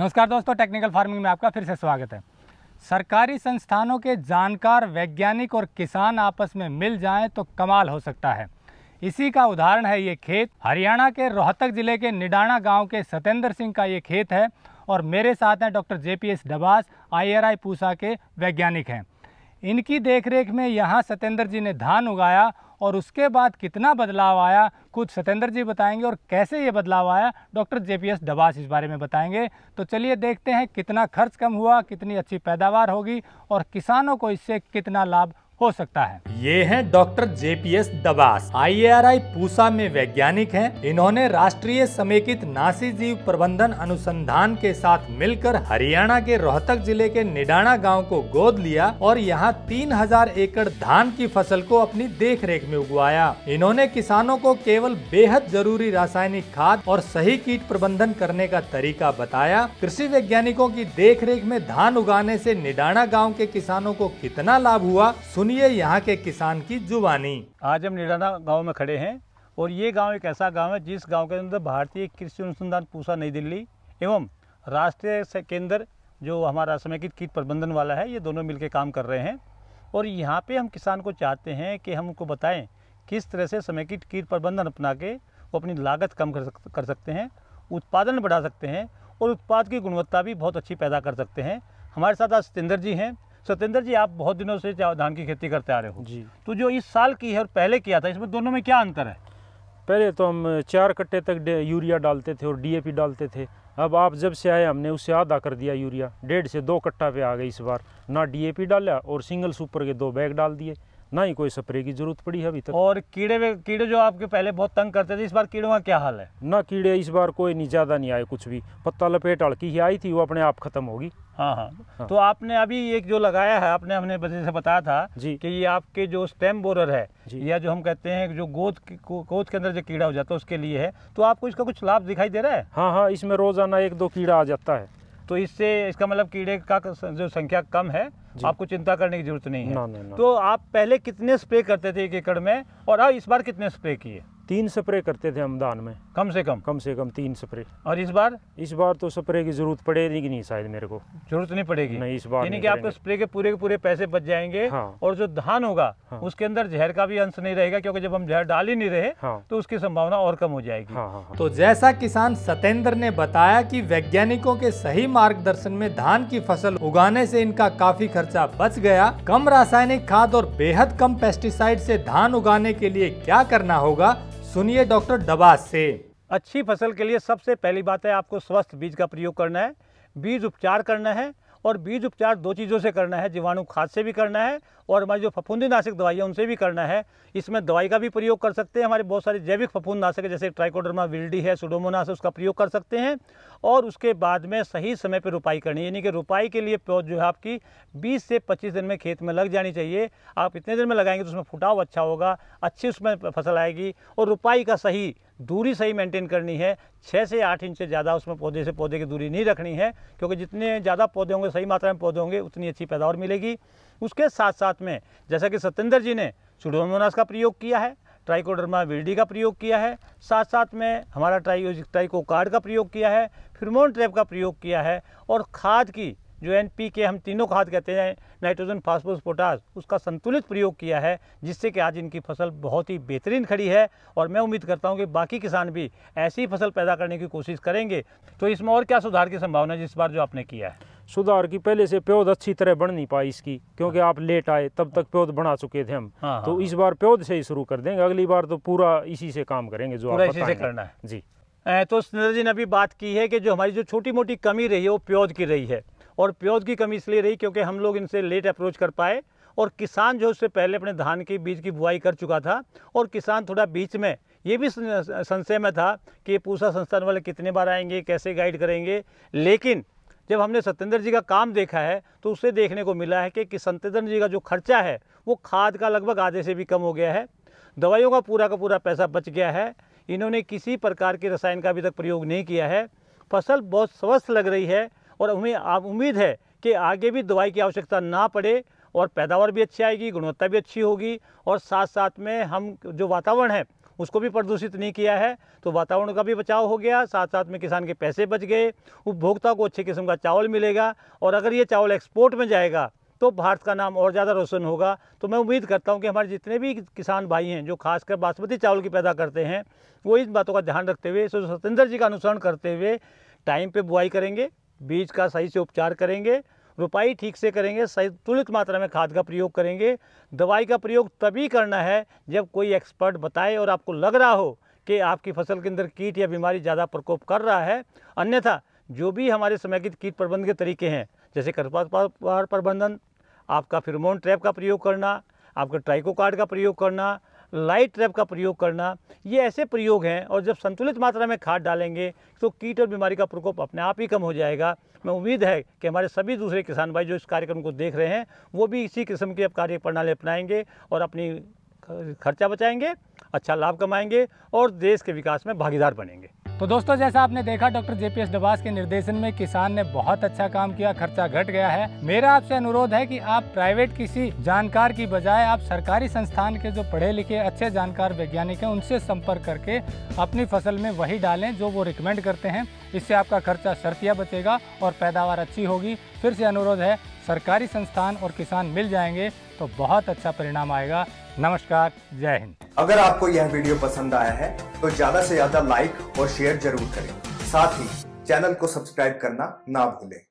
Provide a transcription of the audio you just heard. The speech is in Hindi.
नमस्कार दोस्तों टेक्निकल फार्मिंग में आपका फिर से स्वागत है सरकारी संस्थानों के जानकार वैज्ञानिक और किसान आपस में मिल जाएं तो कमाल हो सकता है इसी का उदाहरण है ये खेत हरियाणा के रोहतक ज़िले के निडाना गांव के सतेंद्र सिंह का ये खेत है और मेरे साथ हैं doctor J P S Dabas आई पूसा के वैज्ञानिक हैं इनकी देखरेख में यहाँ सत्येंद्र जी ने धान उगाया और उसके बाद कितना बदलाव आया खुद सत्येंद्र जी बताएंगे और कैसे ये बदलाव आया doctor J P S Dabas इस बारे में बताएंगे तो चलिए देखते हैं कितना खर्च कम हुआ कितनी अच्छी पैदावार होगी और किसानों को इससे कितना लाभ हो सकता है ये हैं doctor J P S Dabas आई पूसा में वैज्ञानिक हैं। इन्होंने राष्ट्रीय समेकित नासी जीव प्रबंधन अनुसंधान के साथ मिलकर हरियाणा के रोहतक जिले के निडाना गांव को गोद लिया और यहां 3000 एकड़ धान की फसल को अपनी रेख में उगवाया इन्होंने किसानों को केवल बेहद जरूरी रासायनिक खाद और सही कीट प्रबंधन करने का तरीका बताया कृषि वैज्ञानिकों की देख में धान उगाने ऐसी निडाना गाँव के किसानों को कितना लाभ हुआ सुन सुनिए यहाँ के किसान की जुबानी आज हम निराना गांव में खड़े हैं और ये गांव एक ऐसा गांव है जिस गांव के अंदर भारतीय कृषि अनुसंधान पूसा नई दिल्ली एवं राष्ट्रीय केंद्र जो हमारा समेकित कीट प्रबंधन वाला है ये दोनों मिलकर काम कर रहे हैं और यहाँ पे हम किसान को चाहते हैं कि हम उनको बताएं किस तरह से समेकित कीट प्रबंधन अपना के वो अपनी लागत कम कर सकते कर सकते हैं उत्पादन बढ़ा सकते हैं और उत्पाद की गुणवत्ता भी बहुत अच्छी पैदा कर सकते हैं हमारे साथ आज सतेंद्र जी हैं सत्येंद्र जी आप बहुत दिनों से धान की खेती करते आ रहे हो जी तो जो इस साल की है और पहले किया था इसमें दोनों में क्या अंतर है पहले तो हम चार कट्टे तक यूरिया डालते थे और डीएपी डालते थे अब आप जब से आए हमने उसे आधा कर दिया यूरिया डेढ़ से दो कट्टा पे आ गए इस बार ना डीएपी डाला और सिंगल सुपर के दो बैग डाल दिए ना ही कोई स्प्रे की जरूरत पड़ी है अभी तक और कीड़े कीड़े जो आपके पहले बहुत तंग करते थे इस बार कीड़ों का क्या हाल है ना कीड़े इस बार कोई नहीं ज़्यादा नहीं आए कुछ भी पत्ता लपेट हल्की ही आई थी वो अपने आप खत्म होगी हाँ, हाँ हाँ, तो आपने अभी एक जो लगाया है आपने हमने से बताया था जी कि ये आपके जो स्टेम बोरर है या जो हम कहते हैं जो गोद गोद के अंदर जो कीड़ा हो जाता है उसके लिए है तो आपको इसका कुछ लाभ दिखाई दे रहा है हाँ हाँ इसमें रोजाना एक दो कीड़ा आ जाता है तो इससे इसका मतलब कीड़े का जो संख्या कम है आपको चिंता करने की जरूरत नहीं है ना, ना, ना। तो आप पहले कितने स्प्रे करते थे एक एकड़ में और आप इस बार कितने स्प्रे किए तीन स्प्रे करते थे हम धान में कम से कम कम से कम तीन स्प्रे और इस बार इस बार तो स्प्रे की जरूरत पड़ेगी नहीं शायद मेरे को जरूरत नहीं पड़ेगी नहीं इस बार यानी कि आपको तो स्प्रे के पूरे के पूरे पैसे बच जाएंगे हाँ। और जो धान होगा हाँ। उसके अंदर जहर का भी अंश नहीं रहेगा क्योंकि जब हम जहर डाल ही नहीं रहे हाँ। तो उसकी संभावना और कम हो जाएगी हाँ, हाँ, हाँ। तो जैसा किसान सत्येंद्र ने बताया की वैज्ञानिकों के सही मार्गदर्शन में धान की फसल उगाने ऐसी इनका काफी खर्चा बच गया कम रासायनिक खाद और बेहद कम पेस्टिसाइड ऐसी धान उगाने के लिए क्या करना होगा सुनिए डॉक्टर डबास से अच्छी फसल के लिए सबसे पहली बात है आपको स्वस्थ बीज का प्रयोग करना है बीज उपचार करना है और बीज उपचार दो चीज़ों से करना है जीवाणु खाद से भी करना है और हमारी जो फफूंदीनाशक है उनसे भी करना है इसमें दवाई का भी प्रयोग कर सकते हैं हमारे बहुत सारे जैविक फफूंदनाशक है जैसे ट्राइकोडर्मा विल्डी है सुडोमोनास उसका प्रयोग कर सकते हैं और उसके बाद में सही समय पर रोपाई करनी है यानी कि रुपाई के लिए पौध जो है आपकी बीस से पच्चीस दिन में खेत में लग जानी चाहिए आप इतने दिन में लगाएंगे तो उसमें फुटाव अच्छा होगा अच्छी उसमें फसल आएगी और रुपाई का सही दूरी सही मेंटेन करनी है छः से आठ इंच से ज़्यादा उसमें पौधे से पौधे की दूरी नहीं रखनी है क्योंकि जितने ज़्यादा पौधे होंगे सही मात्रा में पौधे होंगे उतनी अच्छी पैदावार मिलेगी उसके साथ साथ में जैसा कि सत्येंद्र जी ने चुडोमोनास का प्रयोग किया है ट्राइकोडर्मा विल्डी का प्रयोग किया है साथ साथ में हमारा ट्राइको ट्राइकोकार्ड का प्रयोग किया है फिरमोन ट्रैप का प्रयोग किया है और खाद की जो एन पी के हम तीनों खाद कहते हैं नाइट्रोजन फास्फोरस पोटास उसका संतुलित प्रयोग किया है जिससे कि आज इनकी फसल बहुत ही बेहतरीन खड़ी है और मैं उम्मीद करता हूँ कि बाकी किसान भी ऐसी फसल पैदा करने की कोशिश करेंगे तो इसमें और क्या सुधार की संभावना है जिस बार जो आपने किया है सुधार की पहले से प्योद अच्छी तरह बढ़ नहीं पाई इसकी क्योंकि आप लेट आए तब तक प्योद बना चुके थे हम हाँ, हाँ, तो हाँ। इस बार प्योद से ही शुरू कर देंगे अगली बार तो पूरा इसी से काम करेंगे जो आप इसी से करना है जी तो सुंदर जी ने अभी बात की है कि जो हमारी जो छोटी मोटी कमी रही है वो प्योद की रही है और प्योज की कमी इसलिए रही क्योंकि हम लोग इनसे लेट अप्रोच कर पाए और किसान जो उससे पहले अपने धान के बीज की बुआई कर चुका था और किसान थोड़ा बीच में ये भी संशय में था कि ये पूसा संस्थान वाले कितने बार आएंगे कैसे गाइड करेंगे लेकिन जब हमने सत्येंद्र जी का काम देखा है तो उसे देखने को मिला है कि, कि सत्येंद्र जी का जो खर्चा है वो खाद का लगभग आधे से भी कम हो गया है दवाइयों का पूरा का पूरा पैसा बच गया है इन्होंने किसी प्रकार के रसायन का अभी तक प्रयोग नहीं किया है फसल बहुत स्वस्थ लग रही है और उम्मीद आप उम्मीद है कि आगे भी दवाई की आवश्यकता ना पड़े और पैदावार भी अच्छी आएगी गुणवत्ता भी अच्छी होगी और साथ साथ में हम जो वातावरण है उसको भी प्रदूषित नहीं किया है तो वातावरण का भी बचाव हो गया साथ साथ में किसान के पैसे बच गए उपभोक्ता को अच्छे किस्म का चावल मिलेगा और अगर ये चावल एक्सपोर्ट में जाएगा तो भारत का नाम और ज़्यादा रोशन होगा तो मैं उम्मीद करता हूँ कि हमारे जितने भी किसान भाई हैं जो खासकर बासमती चावल की पैदा करते हैं वो इन बातों का ध्यान रखते हुए सत्येंद्र जी का अनुसरण करते हुए टाइम पर बुआई करेंगे बीज का सही से उपचार करेंगे रुपाई ठीक से करेंगे सही तुलित मात्रा में खाद का प्रयोग करेंगे दवाई का प्रयोग तभी करना है जब कोई एक्सपर्ट बताए और आपको लग रहा हो कि आपकी फसल के अंदर कीट या बीमारी ज़्यादा प्रकोप कर रहा है अन्यथा जो भी हमारे समेकित कीट प्रबंधन के तरीके हैं जैसे खरपतवार प्रबंधन आपका फिरमोन ट्रैप का प्रयोग करना आपका ट्राइकोकार्ड का प्रयोग करना लाइट ट्रैप का प्रयोग करना ये ऐसे प्रयोग हैं और जब संतुलित मात्रा में खाद डालेंगे तो कीट और बीमारी का प्रकोप अपने आप ही कम हो जाएगा मैं उम्मीद है कि हमारे सभी दूसरे किसान भाई जो इस कार्यक्रम को देख रहे हैं वो भी इसी किस्म की अब कार्य प्रणाली अपनाएंगे और अपनी खर्चा बचाएंगे अच्छा लाभ कमाएंगे और देश के विकास में भागीदार बनेंगे तो दोस्तों जैसा आपने देखा डॉक्टर जेपीएस डबास के निर्देशन में किसान ने बहुत अच्छा काम किया खर्चा घट गया है मेरा आपसे अनुरोध है कि आप प्राइवेट किसी जानकार की बजाय आप सरकारी संस्थान के जो पढ़े लिखे अच्छे जानकार वैज्ञानिक हैं उनसे संपर्क करके अपनी फसल में वही डालें जो वो रिकमेंड करते हैं इससे आपका खर्चा शर्तिया बचेगा और पैदावार अच्छी होगी फिर से अनुरोध है सरकारी संस्थान और किसान मिल जाएंगे तो बहुत अच्छा परिणाम आएगा नमस्कार जय हिंद अगर आपको यह वीडियो पसंद आया है तो ज्यादा से ज्यादा लाइक और शेयर जरूर करें साथ ही चैनल को सब्सक्राइब करना ना भूलें